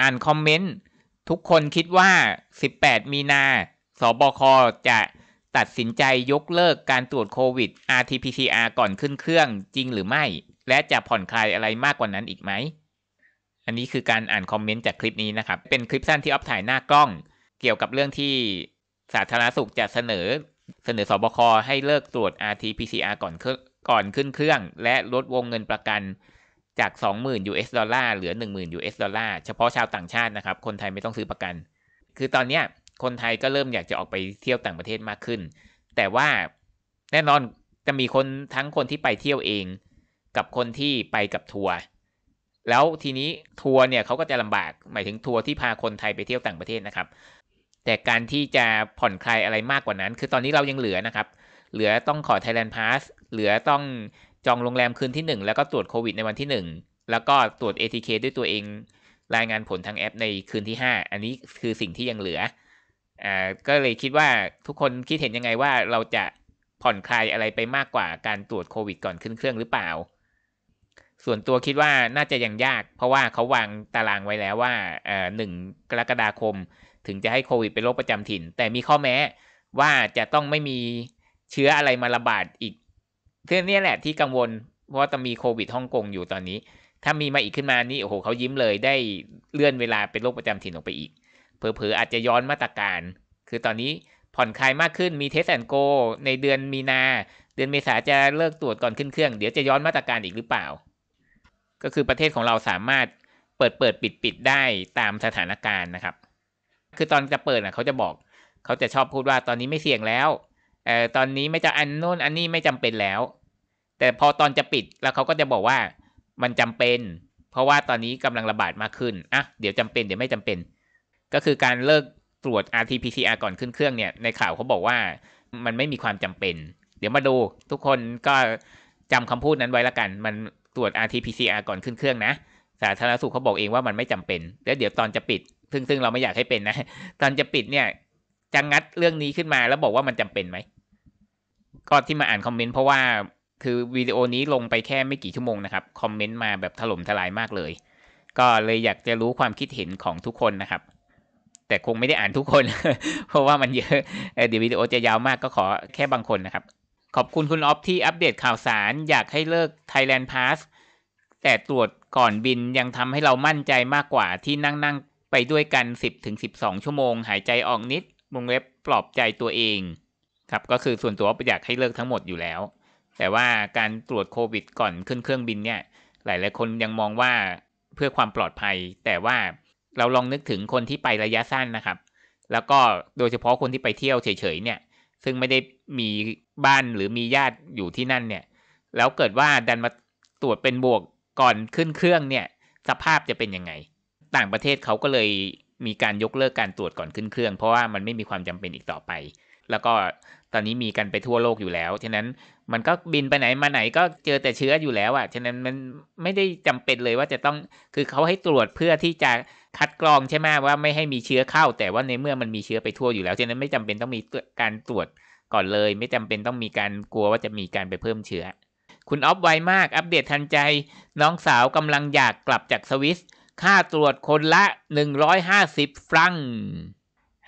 อ่านคอมเมนต์ทุกคนคิดว่า 18 มีนา สบค จะตัดสินใจยกเลิกการตรวจโควิด RT-PCR ก่อนขึ้นเครื่องจริงหรือไม่ และจะผ่อนคลายอะไรมากกว่านั้นอีกไหม อันนี้คือการอ่านคอมเมนต์จากคลิปนี้นะครับ เป็นคลิปสั้นที่ออฟถ่ายหน้ากล้อง เกี่ยวกับเรื่องที่สาธารณสุขจะเสนอ เสนอสบคให้เลิกตรวจ RT-PCR ก่อนก่อนขึ้นเครื่อง และลดวงเงินประกันจาก 20,000 US ดอลลาร์เหลือ 10,000 US ดอลลาร์เฉพาะชาวต่างชาตินะครับ คนไทยไม่ต้องซื้อประกัน คือตอนนี้คนไทยก็เริ่มอยากจะออกไปเที่ยวต่างประเทศมากขึ้น แต่ว่าแน่นอนจะมีคนทั้งคนที่ไปเที่ยวเอง กับคนที่ไปกับทัวร์ แล้วทีนี้ทัวร์เนี่ยเขาก็จะลำบาก หมายถึงทัวร์ที่พาคนไทยไปเที่ยวต่างประเทศนะครับ แต่การที่จะผ่อนคลายอะไรมากกว่านั้น คือตอนนี้เรายังเหลือนะครับ เหลือต้องขอ Thailand Pass เหลือต้องจองโรงแรมคืนที่ 1 แล้วก็ตรวจโควิด ในวันที่ 1 แล้วก็ตรวจ ATK ด้วยตัวเองรายงานผลทางแอปในคืนที่ 5 อันนี้คือสิ่งที่ยังเหลืออ่าก็เลยคิดว่าทุกคนคิดเห็นยังไงว่าเราจะผ่อนคลายอะไรไปมากกว่าการตรวจโควิด ก่อนขึ้นเครื่องหรือเปล่า ส่วนตัวคิดว่าน่าจะยังยากเพราะว่าเขาวางตารางไว้แล้วว่าหนึ่งกรกฎาคมถึงจะให้โควิดเป็นโรคประจำถิ่น แต่มีข้อแม้ว่าจะต้องไม่มีเชื้ออะไรมาระบาดอีกเพื่อนนี่แหละที่กังวลเพราะจะมีโควิดฮ่องกงอยู่ตอนนี้ ถ้ามีมาอีกขึ้นมานี่โอ้โหเขายิ้มเลยได้เลื่อนเวลาเป็นโรคประจำถิ่นออกไปอีก เผลอๆอาจจะย้อนมาตรการ คือตอนนี้ผ่อนคลายมากขึ้นมีเทสแอนโกในเดือนมีนา เดือนเมษาจะเลิกตรวจก่อนขึ้นเครื่องเดี๋ยวจะย้อนมาตรการอีกหรือเปล่า ก็คือประเทศของเราสามารถเปิดเปิดปิดปิดได้ตามสถานการณ์นะครับ คือตอนจะเปิดนะเขาจะบอกเขาจะชอบพูดว่าตอนนี้ไม่เสี่ยงแล้วเออตอนนี้ไม่จะอันนู่นอันนี้ไม่จำเป็นแล้ว แต่พอตอนจะปิดแล้วเขาก็จะบอกว่ามันจำเป็น เพราะว่าตอนนี้กำลังระบาดมากขึ้นอ่ะเดี๋ยวจำเป็นเดี๋ยวไม่จำเป็น ก็คือการเลิกตรวจ RT-PCR ก่อนขึ้นเครื่องเนี่ยในข่าวเขาบอกว่ามันไม่มีความจำเป็น เดี๋ยวมาดูทุกคนก็จำคำพูดนั้นไว้ละกัน มันตรวจ RT-PCR ก่อนขึ้นเครื่องนะ สาธารณสุขเขาบอกเองว่ามันไม่จำเป็น แล้ว เดี๋ยวตอนจะปิด ซึ่งซึ่งเราไม่อยากให้เป็นนะ ตอนจะปิดเนี่ยจะงัดเรื่องนี้ขึ้นมาแล้วบอกว่ามันจำเป็นไหมก็ที่มาอ่านคอมเมนต์เพราะว่าคือวิดีโอนี้ลงไปแค่ไม่กี่ชั่วโมงนะครับ คอมเมนต์มาแบบถล่มทลายมากเลย ก็เลยอยากจะรู้ความคิดเห็นของทุกคนนะครับ แต่คงไม่ได้อ่านทุกคน เพราะว่ามันเยอะเดี๋ยววิดีโอจะยาวมากก็ขอแค่บางคนนะครับ ขอบคุณคุณออฟที่อัปเดตข่าวสาร อยากให้เลิก Thailand Pass แต่ตรวจก่อนบินยังทำให้เรามั่นใจมากกว่าที่นั่งนั่งไปด้วยกัน10-12 ชั่วโมง หายใจออกนิดมงเล็บปลอบใจตัวเองครับก็คือส่วนตัวอยากให้เลิกทั้งหมดอยู่แล้วแต่ว่าการตรวจโควิดก่อนขึ้นเครื่องบินเนี่ย หลายหลายคนยังมองว่าเพื่อความปลอดภัย แต่ว่าเราลองนึกถึงคนที่ไประยะสั้นนะครับ แล้วก็โดยเฉพาะคนที่ไปเที่ยวเฉยๆเนี่ย ซึ่งไม่ได้มีบ้านหรือมีญาติอยู่ที่นั่นเนี่ยแล้วเกิดว่าดันมาตรวจเป็นบวกก่อนขึ้นเครื่องเนี่ยสภาพจะเป็นยังไงต่างประเทศเขาก็เลยมีการยกเลิกการตรวจก่อนขึ้นเครื่องเพราะว่ามันไม่มีความจำเป็นอีกต่อไป แล้วก็ตอนนี้มีกันไปทั่วโลกอยู่แล้ว ฉะนั้นมันก็บินไปไหนมาไหนก็เจอแต่เชื้ออยู่แล้วอะ่ะฉะนั้นมันไม่ได้จำเป็นเลยว่าจะต้อง คือเขาให้ตรวจเพื่อที่จะคัดกรองใช่ไหมว่าไม่ให้มีเชื้อเข้า แต่ว่าในเมื่อมันมีเชื้อไปทั่วอยู่แล้ว ฉะนั้นไม่จำเป็นต้องมีการตรวจก่อนเลย ไม่จำเป็นต้องมีการกลัวว่าจะมีการไปเพิ่มเชื้อ คุณ ออฟไวมากอัปเดตทันใจ น้องสาวกำลังอยากกลับจากสวิสค่าตรวจคนละ 150ฟรัง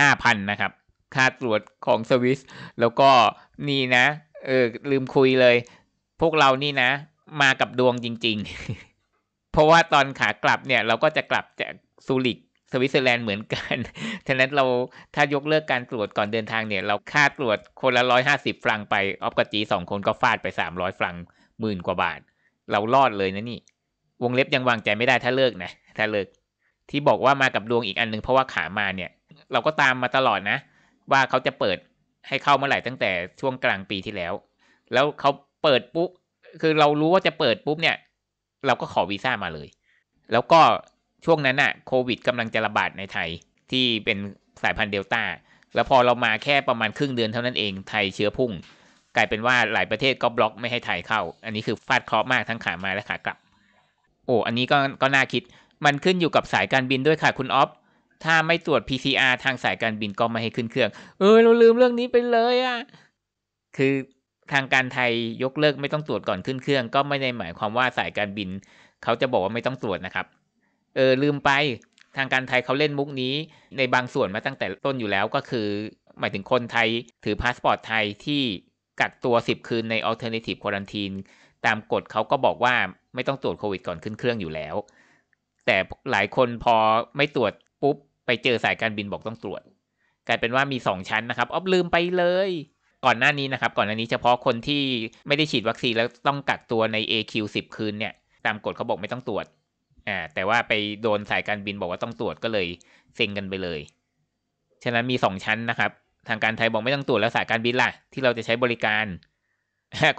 5,000นะครับค่าตรวจของสวิสแล้วก็นี่นะเออลืมคุยเลย พวกเรานี่นะ มากับดวงจริงๆ เพราะว่าตอนขากลับเนี่ย เราก็จะกลับจากซูริกสวิตเซอร์แลนด์เหมือนกันฉะนั้นเราถ้ายกเลิกการตรวจก่อนเดินทางเนี่ย เราค่าตรวจคนละร้อยห้าสิบฟรังไป ออฟกัจีสองคนก็ฟาดไปสามร้อยฟรังหมื่นกว่าบาท เรารอดเลยนะนี่ วงเล็บยังวางใจไม่ได้ถ้าเลิกนะถ้าเลิกที่บอกว่ามากับดวงอีกอันหนึ่งเพราะว่าขามาเนี่ย เราก็ตามมาตลอดนะว่าเขาจะเปิดให้เข้าเมื่อไหร่ตั้งแต่ช่วงกลางปีที่แล้ว แล้วเขาเปิดปุ๊บ คือเรารู้ว่าจะเปิดปุ๊บเนี่ยเราก็ขอวีซ่ามาเลย แล้วก็ช่วงนั้นอะโควิดกำลังจะระบาดในไทยที่เป็นสายพันธุ์เดลต้า แล้วพอเรามาแค่ประมาณครึ่งเดือนเท่านั้นเองไทยเชื้อพุ่ง กลายเป็นว่าหลายประเทศก็บล็อกไม่ให้ไทยเข้า อันนี้คือฟาดเคราะห์มากทั้งขามาและขากลับ โอ้ อันนี้ก็ก็น่าคิด มันขึ้นอยู่กับสายการบินด้วยค่ะ คุณออฟถ้าไม่ตรวจ PCR ทางสายการบินก็ไม่ให้ขึ้นเครื่อง เออเราลืมเรื่องนี้ไปเลยอะ่ะคือทางการไทยยกเลิกไม่ต้องตรวจก่อนขึ้นเครื่อง ก็ไม่ได้หมายความว่าสายการบินเขาจะบอกว่าไม่ต้องตรวจนะครับ เออ ลืมไป ทางการไทยเขาเล่นมุกนี้ ในบางส่วนมาตั้งแต่ต้นอยู่แล้วก็คือ หมายถึงคนไทยถือพาสปอร์ตไทยที่กักตัว10คืนใน alternative quarantine ตามกฎเขาก็บอกว่าไม่ต้องตรวจโควิดก่อนขึ้นเครื่องอยู่แล้ว แต่หลายคนพอไม่ตรวจไปเจอสายการบินบอกต้องตรวจ กลายเป็นว่ามี2ชั้นนะครับออลืมไปเลย ก่อนหน้านี้นะครับ ก่อนหน้านี้เฉพาะคนที่ไม่ได้ฉีดวัคซีนแล้วต้องกักตัวใน AQ 10คืนเนี่ย ตามกฎเขาบอกไม่ต้องตรวจ อ่าแต่ว่าไปโดนสายการบินบอกว่าต้องตรวจก็เลยเซ็งกันไปเลย ฉะนั้นมี2ชั้นนะครับ ทางการไทยบอกไม่ต้องตรวจแล้วสายการบินล่ะ ที่เราจะใช้บริการ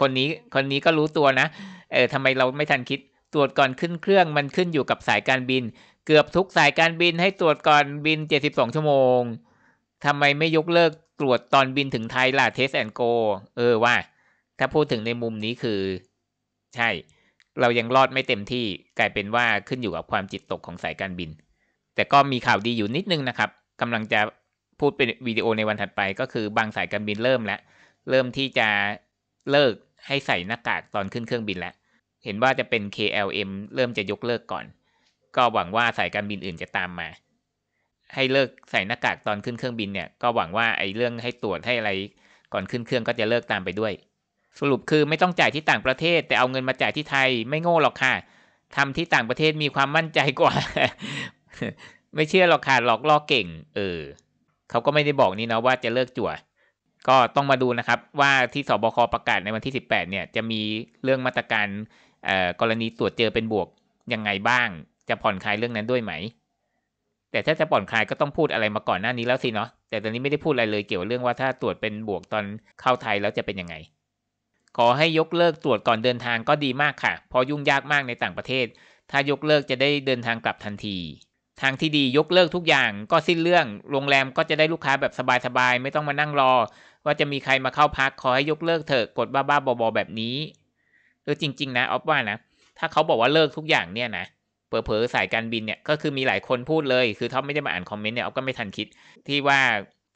คนนี้คนนี้ก็รู้ตัวนะเออทำไมเราไม่ทันคิดตรวจก่อนขึ้นเครื่องมันขึ้นอยู่กับสายการบินเกือบทุกสายการบินให้ตรวจก่อนบิน 72 ชั่วโมง ทำไมไม่ยกเลิกตรวจตอนบินถึงไทย ล่ะ เทสแอนโก เออว่า ถ้าพูดถึงในมุมนี้คือ ใช่ เรายังรอดไม่เต็มที่ กลายเป็นว่าขึ้นอยู่กับความจิตตกของสายการบิน แต่ก็มีข่าวดีอยู่นิดนึงนะครับกำลังจะพูดเป็นวิดีโอในวันถัดไป ก็คือบางสายการบินเริ่มแล้ว เริ่มที่จะเลิกให้ใส่หน้ากากตอนขึ้นเครื่องบินแล้ว เห็นว่าจะเป็น KLM เริ่มจะยกเลิกก่อนก็หวังว่าสายการบินอื่นจะตามมา ให้เลิกใส่หน้ากากตอนขึ้นเครื่องบินเนี่ย ก็หวังว่าไอ้เรื่องให้ตรวจให้อะไร ก่อนขึ้นเครื่องก็จะเลิกตามไปด้วย สรุปคือไม่ต้องจ่ายที่ต่างประเทศ แต่เอาเงินมาจ่ายที่ไทยไม่โง่หรอกค่ะ ทำที่ต่างประเทศมีความมั่นใจกว่า ไม่เชื่อหรอกค่ะหลอกล่อเก่ง เออ เขาก็ไม่ได้บอกนี่นะว่าจะเลิกจั่ว ก็ต้องมาดูนะครับ ว่าที่สบคประกาศในวันที่18เนี่ย จะมีเรื่องมาตรการกรณีตรวจเจอเป็นบวกยังไงบ้างจะผ่อนคลายเรื่องนั้นด้วยไหม แต่ถ้าจะผ่อนคลายก็ต้องพูดอะไรมาก่อนหน้านี้แล้วสิเนาะ แต่ตอนนี้ไม่ได้พูดอะไรเลยเกี่ยวเรื่องว่า ถ้าตรวจเป็นบวกตอนเข้าไทยแล้วจะเป็นยังไง ขอให้ยกเลิกตรวจก่อนเดินทางก็ดีมากค่ะ พอยุ่งยากมากในต่างประเทศ ถ้ายกเลิกจะได้เดินทางกลับทันที ทางที่ดียกเลิกทุกอย่างก็สิ้นเรื่อง โรงแรมก็จะได้ลูกค้าแบบสบายๆไม่ต้องมานั่งรอ ว่าจะมีใครมาเข้าพัก ขอให้ยกเลิกเถอะ กดบ้าๆบอๆแบบนี้เออจริงๆนะออฟว่านะ ถ้าเขาบอกว่าเลิกทุกอย่างเนี่ยนะเผลอๆสายการบินเนี่ยก็คือมีหลายคนพูดเลยคือท็อปไม่ได้มาอ่านคอมเมนต์เนี่ยเอาก็ไม่ทันคิด ที่ว่า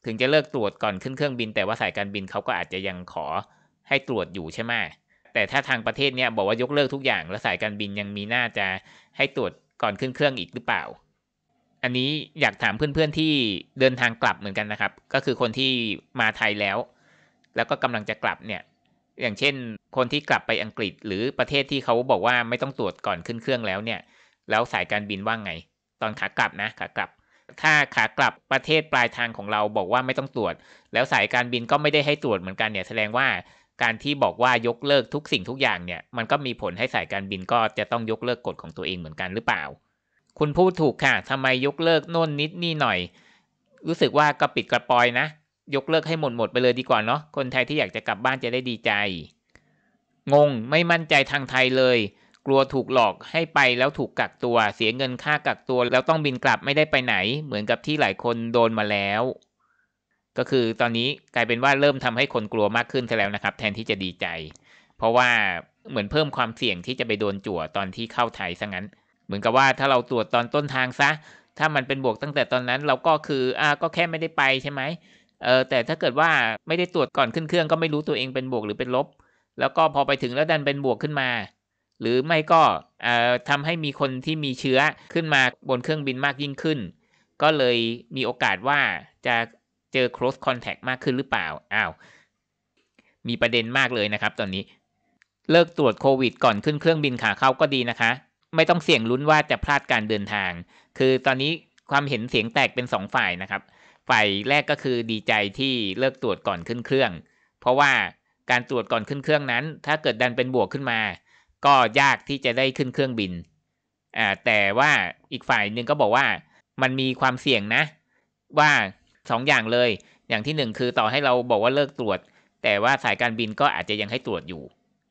ถึงจะเลิกตรวจก่อนขึ้นเครื่องบิน แต่ว่าสายการบินเขาก็อาจจะยังขอให้ตรวจอยู่ใช่ไหมแต่ถ้าทางประเทศเนี่ยบอกว่ายกเลิกทุกอย่างแล้วสายการบินยังมีหน้าจะให้ตรวจก่อนขึ้นเครื่องอีกหรือเปล่า อันนี้อยากถามเพื่อนๆที่เดินทางกลับเหมือนกันนะครับ ก็คือคนที่มาไทยแล้ว แล้วก็กำลังจะกลับเนี่ยอย่างเช่น คนที่กลับไปอังกฤษ หรือประเทศที่เขาบอกว่าไม่ต้องตรวจก่อนขึ้นเครื่องแล้วเนี่ยแล้วสายการบินว่าไงตอนขากลับนะขากลับ ถ้าขากลับประเทศปลายทางของเราบอกว่าไม่ต้องตรวจ แล้วสายการบินก็ไม่ได้ให้ตรวจเหมือนกันเนี่ยแสดงว่าการที่บอกว่ายกเลิกทุกสิ่งทุกอย่างเนี่ยมันก็มีผลให้สายการบินก็จะต้องยกเลิกกฎของตัวเองเหมือนกันหรือเปล่า คุณพูดถูกค่ะ ทำไมยกเลิกโน่นนิดนี่หน่อย รู้สึกว่ากระปิดกระปอยนะยกเลิกให้หมดหมดไปเลยดีกว่าเนาะคนไทยที่อยากจะกลับบ้านจะได้ดีใจ งงไม่มั่นใจทางไทยเลยกลัวถูกหลอกให้ไปแล้วถูกกักตัวเสียเงินค่ากักตัว แล้วต้องบินกลับไม่ได้ไปไหน เหมือนกับที่หลายคนโดนมาแล้ว ก็คือตอนนี้กลายเป็นว่าเริ่มทำให้คนกลัวมากขึ้นซะแล้วนะครับ แทนที่จะดีใจ เพราะว่าเหมือนเพิ่มความเสี่ยงที่จะไปโดนจั่วตอนที่เข้าไทยซะงั้น เหมือนกับว่าถ้าเราตรวจตอนต้นทางซะ ถ้ามันเป็นบวกตั้งแต่ตอนนั้น เราก็คืออ่าก็แค่ไม่ได้ไปใช่ไหมเออแต่ถ้าเกิดว่าไม่ได้ตรวจก่อนขึ้นเครื่อง ก็ไม่รู้ตัวเองเป็นบวกหรือเป็นลบ แล้วก็พอไปถึงแล้วดันเป็นบวกขึ้นมาหรือไม่ก็ทำให้มีคนที่มีเชื้อขึ้นมาบนเครื่องบินมากยิ่งขึ้น ก็เลยมีโอกาสว่าจะเจอ close contact มากขึ้นหรือเปล่า อ้าว มีประเด็นมากเลยนะครับ ตอนนี้เลิกตรวจโควิดก่อนขึ้นเครื่องบินขาเข้าก็ดีนะคะ ไม่ต้องเสี่ยงลุ้นว่าจะพลาดการเดินทาง คือตอนนี้ความเห็นเสียงแตกเป็นสองฝ่ายนะครับฝ่ายแรกก็คือดีใจที่เลิกตรวจก่อนขึ้นเครื่อง เพราะว่าการตรวจก่อนขึ้นเครื่องนั้น ถ้าเกิดดันเป็นบวกขึ้นมาก็ยากที่จะได้ขึ้นเครื่องบิน อ่า แต่ว่าอีกฝ่ายหนึ่งก็บอกว่ามันมีความเสี่ยงนะว่าสองอย่างเลย อย่างที่หนึ่งคือ ต่อให้เราบอกว่าเลิกตรวจ แต่ว่าสายการบินก็อาจจะยังให้ตรวจอยู่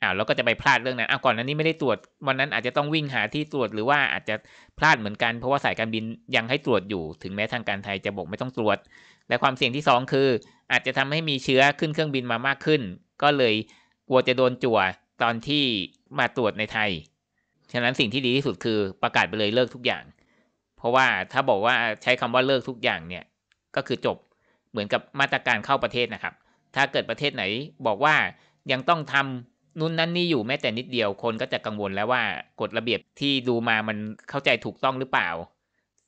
อ้าวเราก็จะไปพลาดเรื่องนั้น อ้าว ก่อนนั้นนี่ไม่ได้ตรวจวันนั้นอาจจะต้องวิ่งหาที่ตรวจหรือว่าอาจจะพลาดเหมือนกันเพราะว่าสายการบินยังให้ตรวจอยู่ ถึงแม้ทางการไทยจะบอกไม่ต้องตรวจ และความเสี่ยงที่2คืออาจจะทำให้มีเชื้อขึ้นเครื่องบินมามากขึ้น ก็เลยกลัวจะโดนจั่วตอนที่มาตรวจในไทย ฉะนั้นสิ่งที่ดีที่สุดคือประกาศไปเลยเลิกทุกอย่าง เพราะว่าถ้าบอกว่าใช้คำว่าเลิกทุกอย่างเนี่ย ก็คือจบ เหมือนกับมาตรการเข้าประเทศนะครับ ถ้าเกิดประเทศไหนบอกว่ายังต้องทำนู่นนั่นนี่อยู่แม้แต่นิดเดียว คนก็จะกังวลแล้วว่ากฎระเบียบที่ดูมามันเข้าใจถูกต้องหรือเปล่า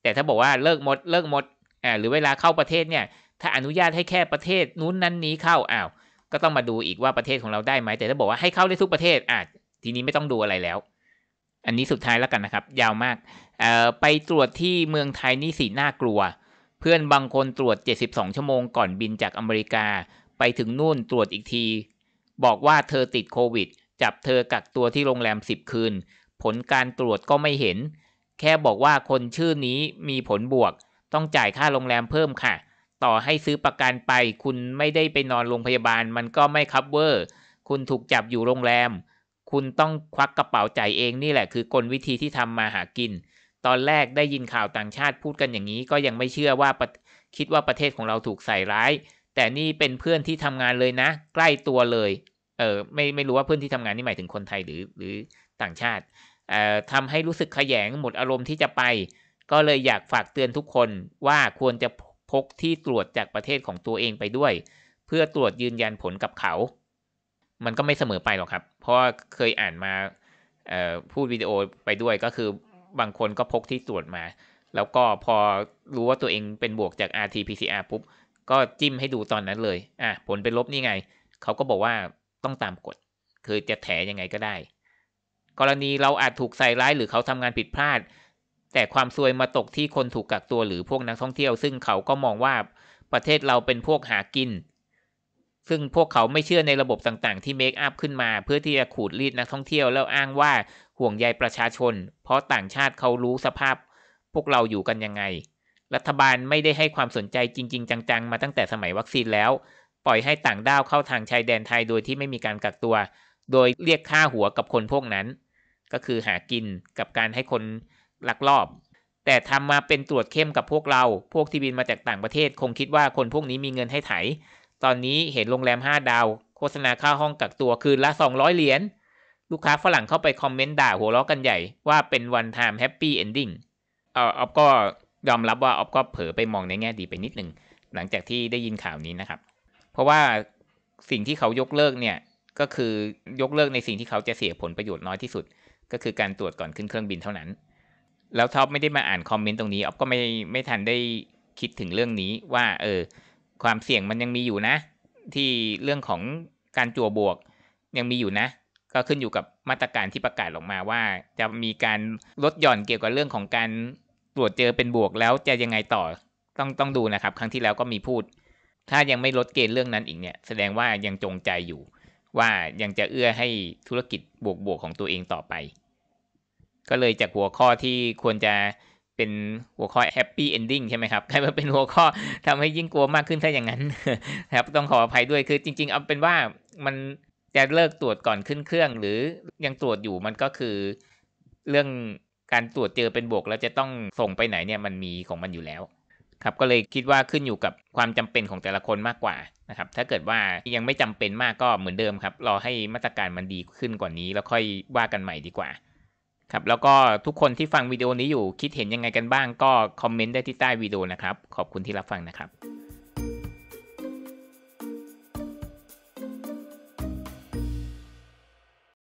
แต่ถ้าบอกว่าเลิกหมด เลิกหมดอ่าหรือเวลาเข้าประเทศเนี่ย ถ้าอนุญาตให้แค่ประเทศนู้นนั้นนี้เข้าอ้าวก็ต้องมาดูอีกว่าประเทศของเราได้ไหม แต่ถ้าบอกว่าให้เข้าได้ทุกประเทศอ่ะทีนี้ไม่ต้องดูอะไรแล้ว อันนี้สุดท้ายแล้วกันนะครับ ยาวมาก ไปตรวจที่เมืองไทยนี่สีน่ากลัว เพื่อนบางคนตรวจ 72 ชั่วโมงก่อนบินจากอเมริกา ไปถึงนู่นตรวจอีกที บอกว่าเธอติดโควิด จับเธอกักตัวที่โรงแรม 10 คืน ผลการตรวจก็ไม่เห็น แค่บอกว่าคนชื่อนี้มีผลบวก ต้องจ่ายค่าโรงแรมเพิ่มค่ะต่อให้ซื้อประกันไปคุณไม่ได้ไปนอนโรงพยาบาลมันก็ไม่คับเวอร์ คุณถูกจับอยู่โรงแรม คุณต้องควักกระเป๋าจ่ายเองนี่แหละ คือกลวิธีที่ทำมาหากิน ตอนแรกได้ยินข่าวต่างชาติพูดกันอย่างนี้ก็ยังไม่เชื่อว่าคิดว่าประเทศของเราถูกใส่ร้าย แต่นี่เป็นเพื่อนที่ทำงานเลยนะ ใกล้ตัวเลยเออไม่ไม่รู้ว่าเพื่อนที่ทำงานนี่หมายถึงคนไทยหรือหรือต่างชาติเอ่อทำให้รู้สึกขยงหมดอารมณ์ที่จะไป ก็เลยอยากฝากเตือนทุกคนว่าควรจะกที่ตรวจจากประเทศของตัวเองไปด้วย เพื่อตรวจยืนยันผลกับเขา มันก็ไม่เสมอไปหรอกครับ เพราะเคยอ่านมาพูดวิดีโอไปด้วยก็คือบางคนก็พกที่ตรวจมา แล้วก็พอรู้ว่าตัวเองเป็นบวกจาก rt-pcr ปุ๊บก็จิ้มให้ดูตอนนั้นเลยอ่ะผลเป็นลบนี่ไง เขาก็บอกว่าต้องตามกฎคือจะแถยังไงก็ได้ กรณีเราอาจถูกใส่ร้าย หรือเขาทำงานผิดพลาดแต่ความซวยมาตกที่คนถูกกักตัวหรือพวกนักท่องเที่ยว ซึ่งเขาก็มองว่าประเทศเราเป็นพวกหากิน ซึ่งพวกเขาไม่เชื่อในระบบต่างๆที่เมคอัพขึ้นมา เพื่อที่จะขูดรีดนักท่องเที่ยวแล้วอ้างว่าห่วงใยประชาชน เพราะต่างชาติเขารู้สภาพพวกเราอยู่กันยังไง รัฐบาลไม่ได้ให้ความสนใจจริงๆ จัง ๆ มาตั้งแต่สมัยวัคซีนแล้ว ปล่อยให้ต่างด้าวเข้าทางชายแดนไทยโดยที่ไม่มีการกักตัว โดยเรียกค่าหัวกับคนพวกนั้น ก็คือหากินกับการให้คนลักลอบ แต่ทำมาเป็นตรวจเข้มกับพวกเรา พวกที่บินมาจากต่างประเทศคงคิดว่าคนพวกนี้มีเงินให้ไถ ตอนนี้เห็นโรงแรม 5 ดาว โฆษณาค่าห้องกักตัวคืนละ 200 เหรียญ ลูกค้าฝรั่งเข้าไปคอมเมนต์ด่าหัวล้อกันใหญ่ว่าเป็นวันไทม์แฮปปี้เอนดิ้งเออออฟก็ยอมรับว่าออฟก็เผลอไปมองในแง่ดีไปนิดหนึ่งหลังจากที่ได้ยินข่าวนี้นะครับ เพราะว่าสิ่งที่เขายกเลิกเนี่ยก็คือยกเลิกในสิ่งที่เขาจะเสียผลประโยชน์น้อยที่สุด ก็คือการตรวจก่อนขึ้นเครื่องบินเท่านั้นแล้วท็อปไม่ได้มาอ่านคอมเมนต์ตรงนี้ออฟก็ไม่ไม่ทันได้คิดถึงเรื่องนี้ว่า เออ ความเสี่ยงมันยังมีอยู่นะ ที่เรื่องของการจั่วบวกยังมีอยู่นะ ก็ขึ้นอยู่กับมาตรการที่ประกาศออกมาว่า จะมีการลดหย่อนเกี่ยวกับเรื่องของการตรวจเจอเป็นบวกแล้วจะยังไงต่อต้องต้องดูนะครับ ครั้งที่แล้วก็มีพูด ถ้ายังไม่ลดเกณฑ์เรื่องนั้นอีกเนี่ยแสดงว่ายังจงใจอยู่ ว่ายังจะเอื้อให้ธุรกิจบวกบวกของตัวเองต่อไปก็เลยจากหัวข้อที่ควรจะเป็นหัวข้อแฮปปี้เอนดิ้งใช่ไหมครับ กลายมาเป็นหัวข้อทำให้ยิ่งกลัวมากขึ้นถ้าอย่างนั้นครับต้องขออภัยด้วยคือจริง ๆเอาเป็นว่ามันจะเลิกตรวจก่อนขึ้นเครื่อง หรือยังตรวจอยู่มันก็คือ เรื่องการตรวจเจอเป็นบวก แล้วจะต้องส่งไปไหนเนี่ยมันมีของมันอยู่แล้ว ครับก็เลยคิดว่าขึ้นอยู่กับความจำเป็นของแต่ละคนมากกว่านะครับ ถ้าเกิดว่ายังไม่จำเป็นมากก็เหมือนเดิมครับรอให้มาตรการมันดีขึ้นกว่านี้ แล้วค่อยว่ากันใหม่ดีกว่าครับแล้วก็ทุกคนที่ฟังวิดีโอนี้อยู่ คิดเห็นยังไงกันบ้างก็คอมเมนต์ได้ที่ใต้วิดีโอนะครับ ขอบคุณที่รับฟังนะครับ